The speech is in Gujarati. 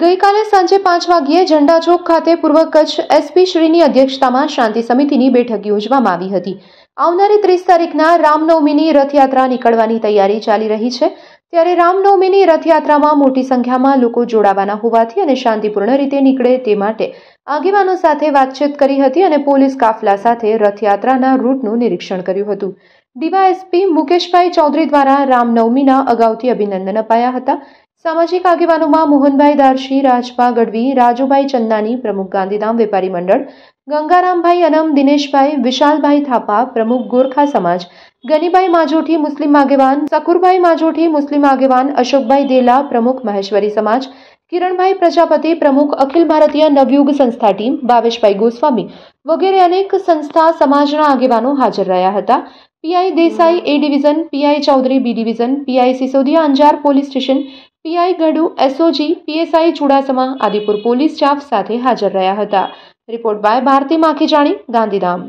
ગઈકાલે સાંજે પાંચ વાગ્યે ઝંડા ચોક ખાતે પૂર્વ કચ્છ એસપી શ્રીની અધ્યક્ષતામાં શાંતિ સમિતિની બેઠક યોજવામાં આવી હતી આવનારી ત્રીસ તારીખના રામનવમીની રથયાત્રા નીકળવાની તૈયારી ચાલી રહી છે ત્યારે રામનવમીની રથયાત્રામાં મોટી સંખ્યામાં લોકો જોડાવાના હોવાથી અને શાંતિપૂર્ણ રીતે નીકળે તે માટે આગેવાનો સાથે વાતચીત કરી હતી અને પોલીસ કાફલા સાથે રથયાત્રાના રૂટનું નિરીક્ષણ કર્યું હતું એસપી મુકેશભાઈ ચૌધરી દ્વારા રામનવમીના અગાઉથી અભિનંદન અપાયા હતા સામાજિક આગેવાનોમાં મોહનભાઈ દારશી રાજપા ગઢવી રાજુભાઈ ચંદાની પ્રમુખ ગાંધીધામ વેપારી મંડળ ગંગારામભાઈ અનમ દિનેશભાઈ વિશાલભાઈ થાપા પ્રમુખ ગોરખા સમાજ ગનીભાઈ માજોઠી મુસ્લિમ આગેવાન સકુરભાઈ માજોઠી મુસ્લિમ આગેવાન અશોકભાઈ દેલા પ્રમુખ મહેશ્વરી સમાજ કિરણભાઈ પ્રજાપતિ પ્રમુખ અખિલ ભારતીય નવયુગ સંસ્થા ટીમ ભાવેશભાઈ ગોસ્વામી વગેરે અનેક સંસ્થા સમાજના આગેવાનો હાજર રહ્યા હતા PI Desai A division PI Chaudhary B division PI Sisodiya Anjar police station PI Gadhu SOG PSI Chudasama Adipur police staff સાથે હાજર રહ્યા હતા રિપોર્ટ બાય ભારતી માખીજાણી ગાંધીધામ